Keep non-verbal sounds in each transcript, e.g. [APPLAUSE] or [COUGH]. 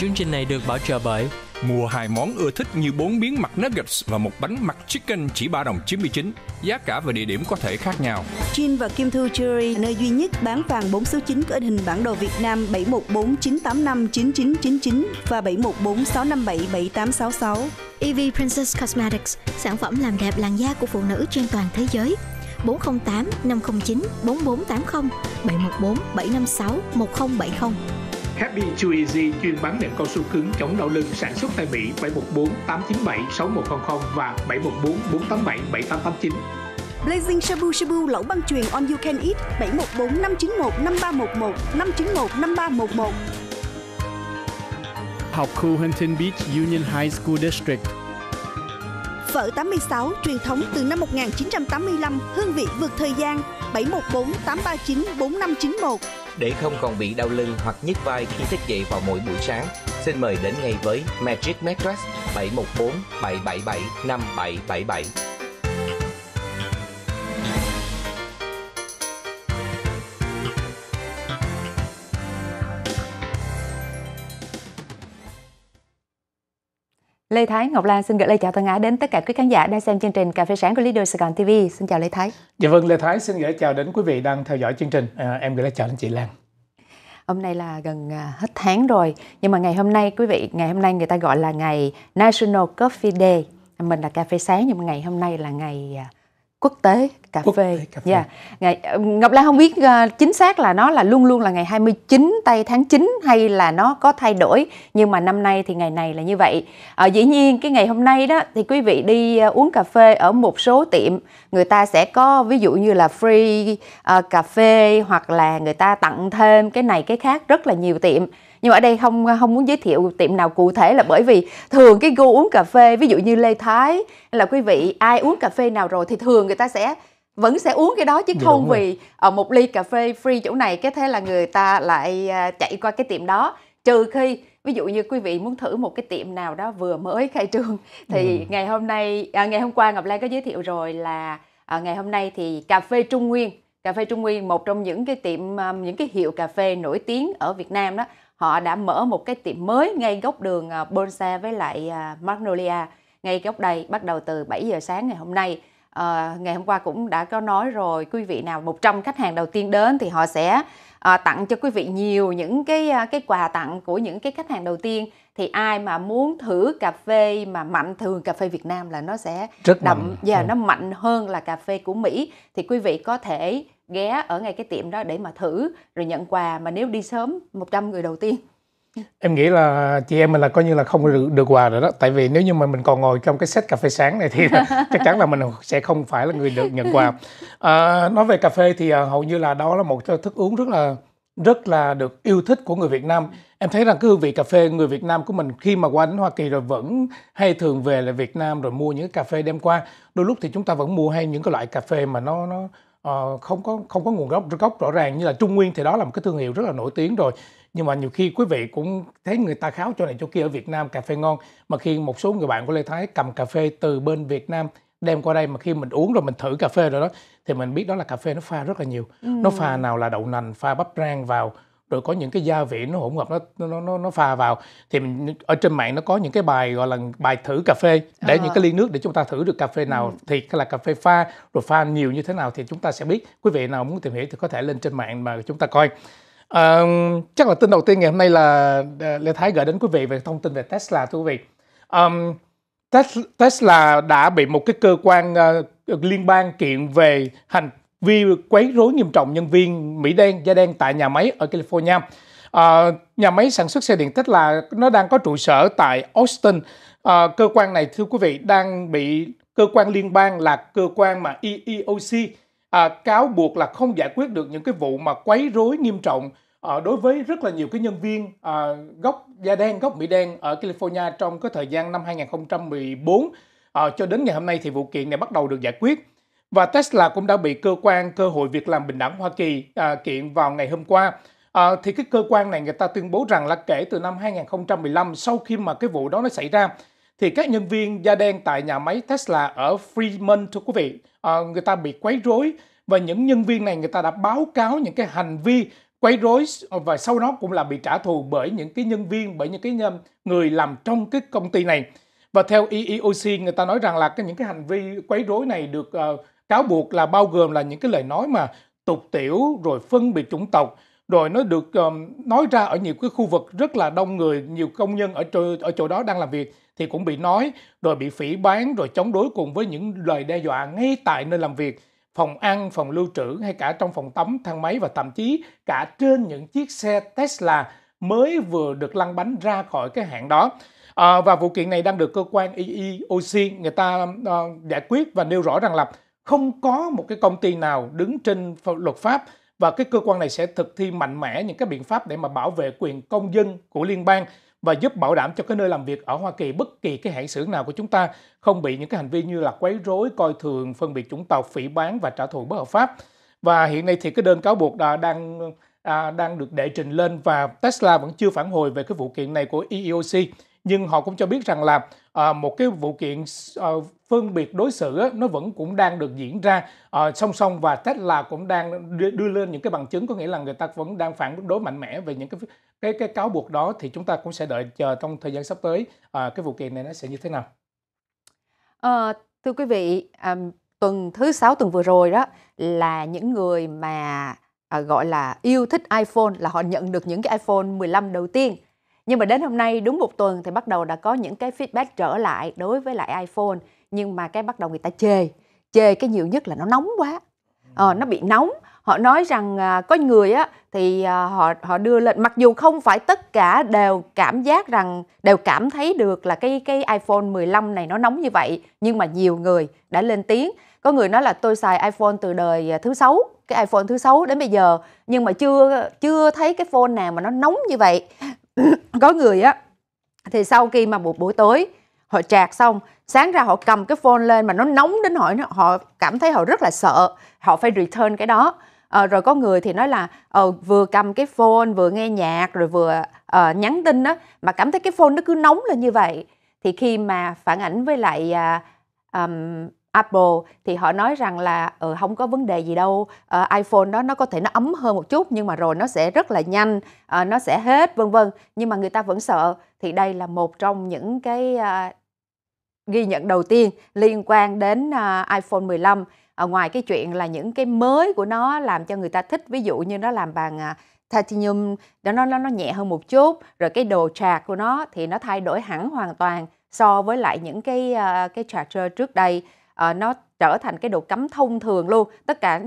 Chương trình này được bảo trợ bởi Mua hai món ưa thích như bốn miếng mặt nuggets và một bánh mặt chicken chỉ 3 đồng 99. Giá cả và địa điểm có thể khác nhau. Chin và Kim Thư Jewelry, nơi duy nhất bán vàng 4 số 9 có hình bản đồ Việt Nam 7149859999 và 7146577866. EV Princess Cosmetics, sản phẩm làm đẹp làn da của phụ nữ trên toàn thế giới. 408 509 4480 714 756 1070 Happy Too Easy chuyên bán đệm cao su cứng chống đau lưng sản xuất tại Mỹ 714 897 6100 và 714 487 7889. Blazing Shabu Shabu lẩu băng truyền On You Can Eat 714 591 5311 591 5311. Học khu Huntington Beach Union High School District Phở 86 truyền thống từ năm 1985, hương vị vượt thời gian, 714 839 4591. Để không còn bị đau lưng hoặc nhức vai khi thức dậy vào mỗi buổi sáng, xin mời đến ngay với Magic Mattress 714 777 5777. Lê Thái Ngọc Lan xin gửi lời chào thân ái đến tất cả quý khán giả đang xem chương trình Cà phê sáng của Leader Sài Gòn TV. Xin chào Lê Thái. Dạ vâng, Lê Thái xin gửi chào đến quý vị đang theo dõi chương trình. À, em gửi lời chào đến chị Lan. Hôm nay là gần à, hết tháng rồi, nhưng mà ngày hôm nay quý vị, ngày hôm nay người ta gọi là ngày National Coffee Day. Mình là cà phê sáng nhưng mà ngày hôm nay là ngày à, quốc tế cà quốc phê. Tế cà phê. Yeah. Dạ. Ngày, ờ, Ngọc Lan không biết uh, chính xác là nó là luôn luôn là ngày 29 tây tháng 9 hay là nó có thay đổi nhưng mà năm nay thì ngày này là như vậy. À, dĩ nhiên cái ngày hôm nay đó thì quý vị đi uh, uống cà phê ở một số tiệm người ta sẽ có ví dụ như là free uh, cà phê hoặc là người ta tặng thêm cái này cái khác rất là nhiều tiệm nhưng ở đây không không muốn giới thiệu tiệm nào cụ thể là bởi vì thường cái gu uống cà phê ví dụ như lê thái là quý vị ai uống cà phê nào rồi thì thường người ta sẽ vẫn sẽ uống cái đó chứ dạ, không vì ở ờ, một ly cà phê free chỗ này cái thế là người ta lại ờ, chạy qua cái tiệm đó trừ khi ví dụ như quý vị muốn thử một cái tiệm nào đó vừa mới khai trương thì ừ. ngày hôm nay à, ngày hôm qua ngọc lan có giới thiệu rồi là à, ngày hôm nay thì cà phê trung nguyên cà phê trung nguyên một trong những cái tiệm những cái hiệu cà phê nổi tiếng ở việt nam đó họ đã mở một cái tiệm mới ngay góc đường à, bonsai với lại à, Magnolia ngay góc đây bắt đầu từ 7 giờ sáng ngày hôm nay à, ngày hôm qua cũng đã có nói rồi quý vị nào một 100 khách hàng đầu tiên đến thì họ sẽ à, tặng cho quý vị nhiều những cái à, cái quà tặng của những cái khách hàng đầu tiên thì ai mà muốn thử cà phê mà mạnh thường cà phê Việt Nam là nó sẽ rất đậm và yeah, ừ. nó mạnh hơn là cà phê của Mỹ thì quý vị có thể ghé ở ngay cái tiệm đó để mà thử rồi nhận quà mà nếu đi sớm 100 người đầu tiên em nghĩ là chị em mình là coi như là không được, được quà rồi đó tại vì nếu như mà mình còn ngồi trong cái set cà phê sáng này thì [LAUGHS] chắc chắn là mình sẽ không phải là người được nhận quà à, nói về cà phê thì à, hầu như là đó là một thức uống rất là rất là được yêu thích của người Việt Nam em thấy rằng cái hương vị cà phê người Việt Nam của mình khi mà qua đến Hoa Kỳ rồi vẫn hay thường về lại Việt Nam rồi mua những cái cà phê đem qua đôi lúc thì chúng ta vẫn mua hay những cái loại cà phê mà nó nó Ờ, không có không có nguồn gốc gốc rõ ràng như là Trung Nguyên thì đó là một cái thương hiệu rất là nổi tiếng rồi nhưng mà nhiều khi quý vị cũng thấy người ta kháo cho này cho kia ở Việt Nam cà phê ngon mà khi một số người bạn của Lê Thái cầm cà phê từ bên Việt Nam đem qua đây mà khi mình uống rồi mình thử cà phê rồi đó thì mình biết đó là cà phê nó pha rất là nhiều ừ. nó pha nào là đậu nành pha bắp rang vào rồi có những cái gia vị nó hỗn hợp nó nó nó, nó pha vào thì mình, ở trên mạng nó có những cái bài gọi là bài thử cà phê để à. những cái ly nước để chúng ta thử được cà phê nào ừ. thiệt là cà phê pha rồi pha nhiều như thế nào thì chúng ta sẽ biết quý vị nào muốn tìm hiểu thì có thể lên trên mạng mà chúng ta coi à, chắc là tin đầu tiên ngày hôm nay là à, Lê Thái gửi đến quý vị về thông tin về Tesla thưa quý vị um, Tesla đã bị một cái cơ quan uh, liên bang kiện về hành vì quấy rối nghiêm trọng nhân viên Mỹ đen, da đen tại nhà máy ở California. À, nhà máy sản xuất xe điện Tesla nó đang có trụ sở tại Austin. À, cơ quan này thưa quý vị đang bị cơ quan liên bang là cơ quan mà EEOC à, cáo buộc là không giải quyết được những cái vụ mà quấy rối nghiêm trọng à, đối với rất là nhiều cái nhân viên à, gốc da đen, gốc Mỹ đen ở California trong cái thời gian năm 2014 à, cho đến ngày hôm nay thì vụ kiện này bắt đầu được giải quyết. Và Tesla cũng đã bị cơ quan cơ hội việc làm bình đẳng Hoa Kỳ à, kiện vào ngày hôm qua. À, thì cái cơ quan này người ta tuyên bố rằng là kể từ năm 2015 sau khi mà cái vụ đó nó xảy ra thì các nhân viên da đen tại nhà máy Tesla ở Fremont thưa quý vị à, người ta bị quấy rối và những nhân viên này người ta đã báo cáo những cái hành vi quấy rối và sau đó cũng là bị trả thù bởi những cái nhân viên bởi những cái nhân, um, người làm trong cái công ty này và theo EEOC người ta nói rằng là cái những cái hành vi quấy rối này được uh, cáo buộc là bao gồm là những cái lời nói mà tục tiểu rồi phân biệt chủng tộc rồi nó được um, nói ra ở nhiều cái khu vực rất là đông người nhiều công nhân ở chỗ, ở chỗ đó đang làm việc thì cũng bị nói rồi bị phỉ bán rồi chống đối cùng với những lời đe dọa ngay tại nơi làm việc phòng ăn phòng lưu trữ hay cả trong phòng tắm thang máy và thậm chí cả trên những chiếc xe Tesla mới vừa được lăn bánh ra khỏi cái hãng đó à, và vụ kiện này đang được cơ quan EEOC người ta uh, giải quyết và nêu rõ rằng là không có một cái công ty nào đứng trên luật pháp và cái cơ quan này sẽ thực thi mạnh mẽ những cái biện pháp để mà bảo vệ quyền công dân của liên bang và giúp bảo đảm cho cái nơi làm việc ở Hoa Kỳ bất kỳ cái hãng xưởng nào của chúng ta không bị những cái hành vi như là quấy rối, coi thường, phân biệt chủng tộc, phỉ bán và trả thù bất hợp pháp. Và hiện nay thì cái đơn cáo buộc đã đang à, đang được đệ trình lên và Tesla vẫn chưa phản hồi về cái vụ kiện này của EEOC nhưng họ cũng cho biết rằng là à, một cái vụ kiện à, phân biệt đối xử á, nó vẫn cũng đang được diễn ra à, song song và Tesla cũng đang đưa, đưa lên những cái bằng chứng có nghĩa là người ta vẫn đang phản đối mạnh mẽ về những cái cái cái cáo buộc đó thì chúng ta cũng sẽ đợi chờ trong thời gian sắp tới à, cái vụ kiện này nó sẽ như thế nào. À, thưa quý vị, à, tuần thứ sáu tuần vừa rồi đó là những người mà à, gọi là yêu thích iPhone là họ nhận được những cái iPhone 15 đầu tiên nhưng mà đến hôm nay đúng một tuần thì bắt đầu đã có những cái feedback trở lại đối với lại iPhone nhưng mà cái bắt đầu người ta chê chê cái nhiều nhất là nó nóng quá ờ, nó bị nóng họ nói rằng à, có người á thì à, họ họ đưa lên mặc dù không phải tất cả đều cảm giác rằng đều cảm thấy được là cái cái iPhone 15 này nó nóng như vậy nhưng mà nhiều người đã lên tiếng có người nói là tôi xài iPhone từ đời à, thứ sáu cái iPhone thứ sáu đến bây giờ nhưng mà chưa chưa thấy cái phone nào mà nó nóng như vậy có người á thì sau khi mà một buổi tối họ trạc xong sáng ra họ cầm cái phone lên mà nó nóng đến hỏi họ cảm thấy họ rất là sợ họ phải return cái đó à, rồi có người thì nói là ờ, vừa cầm cái phone vừa nghe nhạc rồi vừa uh, nhắn tin đó mà cảm thấy cái phone nó cứ nóng lên như vậy thì khi mà phản ảnh với lại uh, um, Apple thì họ nói rằng là ừ, ờ, không có vấn đề gì đâu uh, iPhone đó nó có thể nó ấm hơn một chút nhưng mà rồi nó sẽ rất là nhanh uh, nó sẽ hết vân vân nhưng mà người ta vẫn sợ thì đây là một trong những cái uh, ghi nhận đầu tiên liên quan đến uh, iPhone 15 uh, ngoài cái chuyện là những cái mới của nó làm cho người ta thích ví dụ như nó làm bằng uh, titanium nó, nó nó nhẹ hơn một chút rồi cái đồ trạc của nó thì nó thay đổi hẳn hoàn toàn so với lại những cái uh, cái charger trước đây Ờ, nó trở thành cái độ cấm thông thường luôn tất cả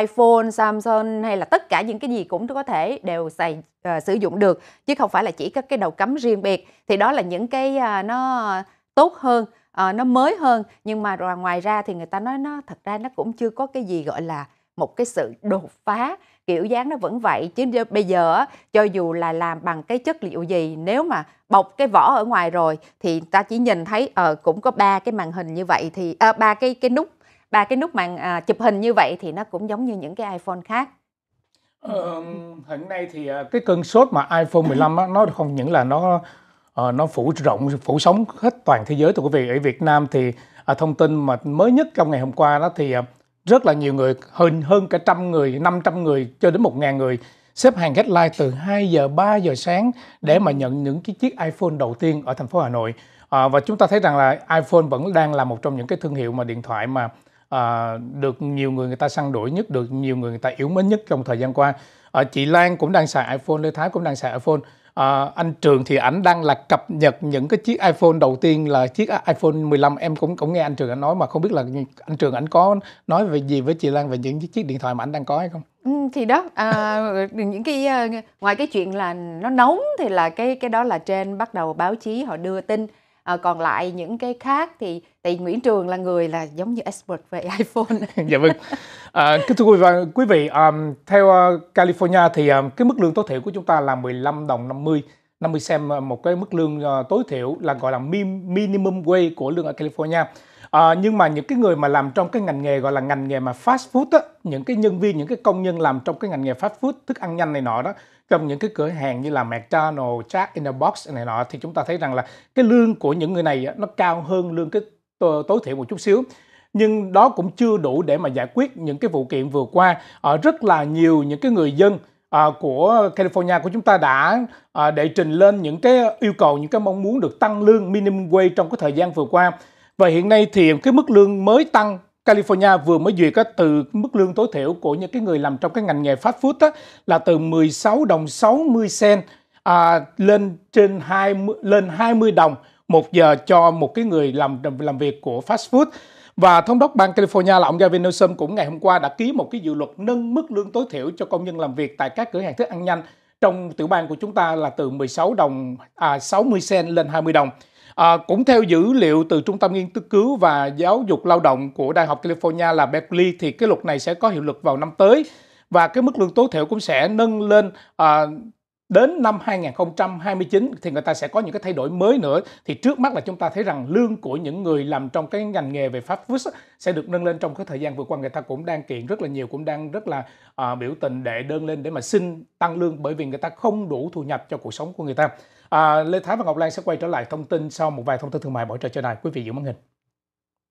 iPhone, Samsung hay là tất cả những cái gì cũng có thể đều xài uh, sử dụng được chứ không phải là chỉ các cái đầu cấm riêng biệt thì đó là những cái uh, nó tốt hơn uh, nó mới hơn nhưng mà ngoài ra thì người ta nói nó thật ra nó cũng chưa có cái gì gọi là một cái sự đột phá kiểu dáng nó vẫn vậy chứ bây giờ cho dù là làm bằng cái chất liệu gì nếu mà bọc cái vỏ ở ngoài rồi thì ta chỉ nhìn thấy ờ uh, cũng có ba cái màn hình như vậy thì ờ, ba uh, cái cái nút ba cái nút màn uh, chụp hình như vậy thì nó cũng giống như những cái iPhone khác Ờ, hiện nay thì à, cái cơn sốt mà iPhone 15 á, nó không những là nó uh, nó phủ rộng phủ sóng hết toàn thế giới thưa quý vị ở Việt Nam thì uh, thông tin mà mới nhất trong ngày hôm qua đó thì uh, rất là nhiều người hơn hơn cả trăm người 500 người cho đến một ngàn người xếp hàng khách like từ 2 giờ 3 giờ sáng để mà nhận những cái chiếc iPhone đầu tiên ở thành phố Hà Nội à, và chúng ta thấy rằng là iPhone vẫn đang là một trong những cái thương hiệu mà điện thoại mà à, được nhiều người người ta săn đuổi nhất được nhiều người người ta yếu mến nhất trong thời gian qua à, chị Lan cũng đang xài iPhone Lê Thái cũng đang xài iPhone à, anh Trường thì ảnh đang là cập nhật những cái chiếc iPhone đầu tiên là chiếc iPhone 15 em cũng cũng nghe anh Trường anh nói mà không biết là anh Trường ảnh có nói về gì với chị Lan về những chiếc điện thoại mà ảnh đang có hay không? Ừ, thì đó à, những cái ờ, ngoài cái chuyện là nó nóng thì là cái cái đó là trên bắt đầu báo chí họ đưa tin à, còn lại những cái khác thì thì Nguyễn Trường là người là giống như expert về [LAUGHS] iPhone dạ vâng à, kính thưa quý vị, quý vị um, theo uh, California thì um, cái mức lương tối thiểu của chúng ta là 15 đồng 50 50 xem một cái mức lương uh, tối thiểu là gọi là minimum wage của lương ở California à, nhưng mà những cái người mà làm trong cái ngành nghề gọi là ngành nghề mà fast food á những cái nhân viên những cái công nhân làm trong cái ngành nghề fast food thức ăn nhanh này nọ đó trong những cái cửa hàng như là McDonald's, Jack in the Box này nọ thì chúng ta thấy rằng là cái lương của những người này nó cao hơn lương cái tối thiểu một chút xíu nhưng đó cũng chưa đủ để mà giải quyết những cái vụ kiện vừa qua ở ờ, rất là nhiều những cái người dân À, của California của chúng ta đã à, đệ trình lên những cái yêu cầu những cái mong muốn được tăng lương minimum wage trong cái thời gian vừa qua và hiện nay thì cái mức lương mới tăng California vừa mới duyệt á, từ mức lương tối thiểu của những cái người làm trong cái ngành nghề fast food á, là từ 16 đồng 60 cent à, lên trên 20 lên 20 đồng một giờ cho một cái người làm làm việc của fast food và thống đốc bang California là ông Gavin Newsom cũng ngày hôm qua đã ký một cái dự luật nâng mức lương tối thiểu cho công nhân làm việc tại các cửa hàng thức ăn nhanh trong tiểu bang của chúng ta là từ 16 đồng à, 60 cent lên 20 đồng. À, cũng theo dữ liệu từ Trung tâm Nghiên cứu và Giáo dục Lao động của Đại học California là Berkeley thì cái luật này sẽ có hiệu lực vào năm tới và cái mức lương tối thiểu cũng sẽ nâng lên à, đến năm 2029 thì người ta sẽ có những cái thay đổi mới nữa thì trước mắt là chúng ta thấy rằng lương của những người làm trong cái ngành nghề về pháp vứt sẽ được nâng lên trong cái thời gian vừa qua người ta cũng đang kiện rất là nhiều cũng đang rất là uh, biểu tình đệ đơn lên để mà xin tăng lương bởi vì người ta không đủ thu nhập cho cuộc sống của người ta À, Lê Thái và Ngọc Lan sẽ quay trở lại thông tin sau một vài thông tin thương mại bổ trợ cho này. Quý vị giữ màn hình.